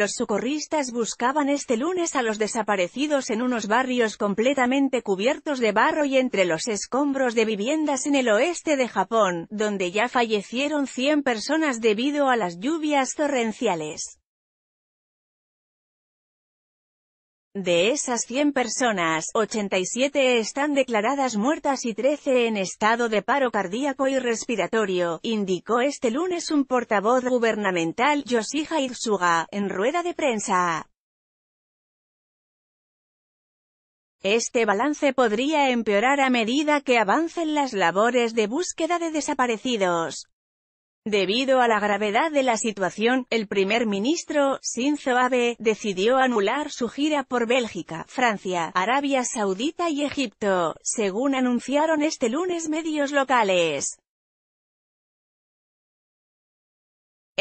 los socorristas buscaban este lunes a los desaparecidos en unos barrios completamente cubiertos de barro y entre los escombros de viviendas en el oeste de Japón, donde ya fallecieron 100 personas debido a las lluvias torrenciales. De esas 100 personas, 87 están declaradas muertas y 13 en estado de paro cardíaco y respiratorio, indicó este lunes un portavoz gubernamental, Yoshiha Itsuga, en rueda de prensa. Este balance podría empeorar a medida que avancen las labores de búsqueda de desaparecidos. Debido a la gravedad de la situación, el primer ministro, Shinzo Abe, decidió anular su gira por Bélgica, Francia, Arabia Saudita y Egipto, según anunciaron este lunes medios locales.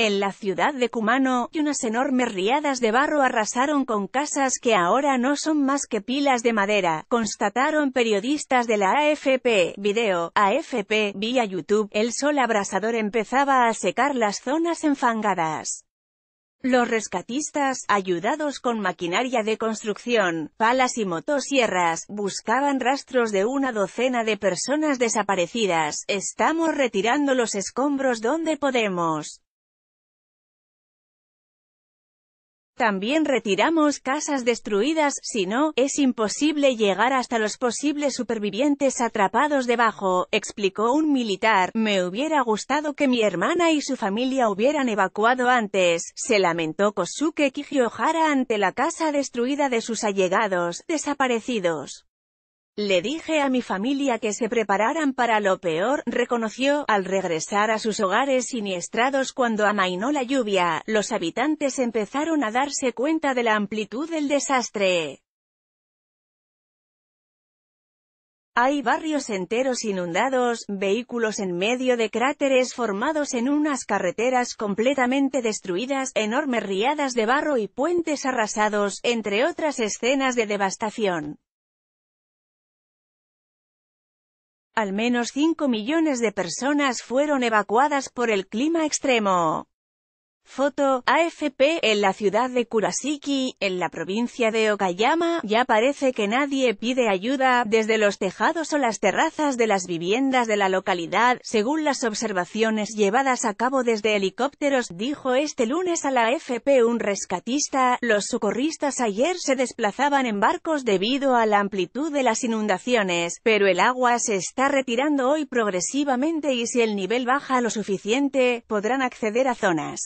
en la ciudad de Cumano, y unas enormes riadas de barro arrasaron con casas que ahora no son más que pilas de madera, constataron periodistas de la AFP, video, AFP, vía YouTube, el sol abrasador empezaba a secar las zonas enfangadas. Los rescatistas, ayudados con maquinaria de construcción, palas y motosierras, buscaban rastros de una docena de personas desaparecidas. Estamos retirando los escombros donde podemos. También retiramos casas destruidas, si no, es imposible llegar hasta los posibles supervivientes atrapados debajo, explicó un militar. Me hubiera gustado que mi hermana y su familia hubieran evacuado antes, se lamentó Kosuke Kijiohara ante la casa destruida de sus allegados, desaparecidos. Le dije a mi familia que se prepararan para lo peor, reconoció, al regresar a sus hogares siniestrados cuando amainó la lluvia, los habitantes empezaron a darse cuenta de la amplitud del desastre. Hay barrios enteros inundados, vehículos en medio de cráteres formados en unas carreteras completamente destruidas, enormes riadas de barro y puentes arrasados, entre otras escenas de devastación. Al menos 5 millones de personas fueron evacuadas por el clima extremo. Foto AFP en la ciudad de Kurasiki, en la provincia de Okayama, ya parece que nadie pide ayuda, desde los tejados o las terrazas de las viviendas de la localidad, según las observaciones llevadas a cabo desde helicópteros, dijo este lunes a la AFP un rescatista, los socorristas ayer se desplazaban en barcos debido a la amplitud de las inundaciones, pero el agua se está retirando hoy progresivamente y si el nivel baja lo suficiente, podrán acceder a zonas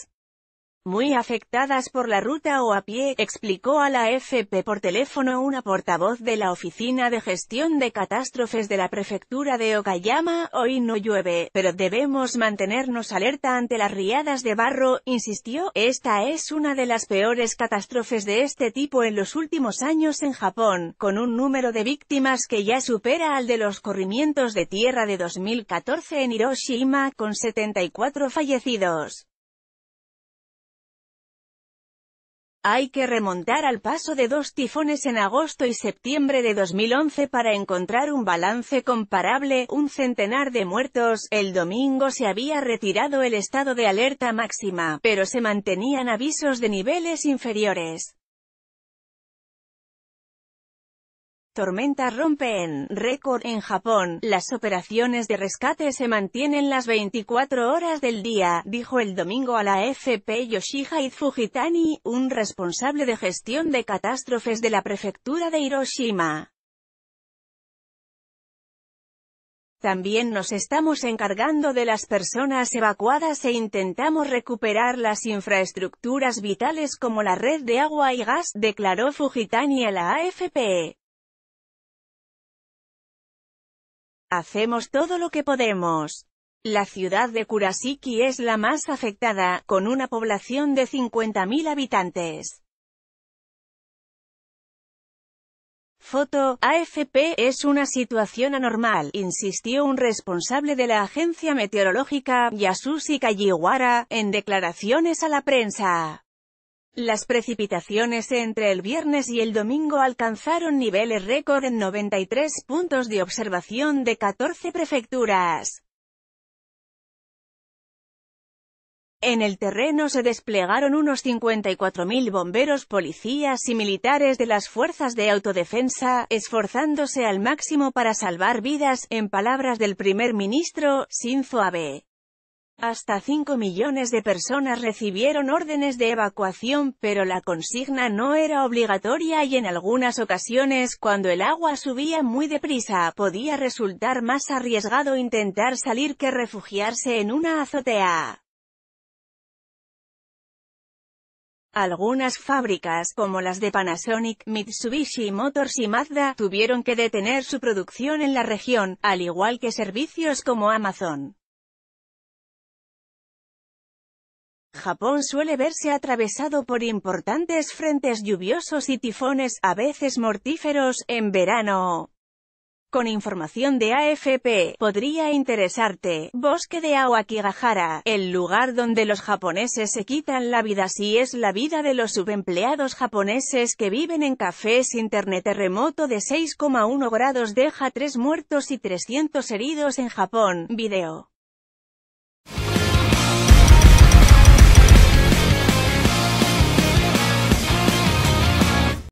muy afectadas por la ruta o a pie, explicó a la FP por teléfono una portavoz de la Oficina de Gestión de Catástrofes de la Prefectura de Okayama, hoy no llueve, pero debemos mantenernos alerta ante las riadas de barro, insistió, esta es una de las peores catástrofes de este tipo en los últimos años en Japón, con un número de víctimas que ya supera al de los corrimientos de tierra de 2014 en Hiroshima, con 74 fallecidos. Hay que remontar al paso de dos tifones en agosto y septiembre de 2011 para encontrar un balance comparable, un centenar de muertos, el domingo se había retirado el estado de alerta máxima, pero se mantenían avisos de niveles inferiores. Tormenta rompe en récord en Japón. Las operaciones de rescate se mantienen las 24 horas del día, dijo el domingo a la AFP Yoshihide Fujitani, un responsable de gestión de catástrofes de la prefectura de Hiroshima. También nos estamos encargando de las personas evacuadas e intentamos recuperar las infraestructuras vitales como la red de agua y gas, declaró Fujitani a la AFP. Hacemos todo lo que podemos. La ciudad de Kurasiki es la más afectada, con una población de 50.000 habitantes. Foto, AFP, es una situación anormal, insistió un responsable de la agencia meteorológica, Yasushi Kajiwara, en declaraciones a la prensa. Las precipitaciones entre el viernes y el domingo alcanzaron niveles récord en 93 puntos de observación de 14 prefecturas. En el terreno se desplegaron unos 54.000 bomberos, policías y militares de las fuerzas de autodefensa, esforzándose al máximo para salvar vidas, en palabras del primer ministro, Sinzo Abe. Hasta 5 millones de personas recibieron órdenes de evacuación, pero la consigna no era obligatoria y en algunas ocasiones, cuando el agua subía muy deprisa, podía resultar más arriesgado intentar salir que refugiarse en una azotea. Algunas fábricas, como las de Panasonic, Mitsubishi Motors y Mazda, tuvieron que detener su producción en la región, al igual que servicios como Amazon. Japón suele verse atravesado por importantes frentes lluviosos y tifones, a veces mortíferos, en verano. Con información de AFP, podría interesarte, bosque de Awakigahara. el lugar donde los japoneses se quitan la vida si es la vida de los subempleados japoneses que viven en cafés internet terremoto de 6,1 grados deja 3 muertos y 300 heridos en Japón, video.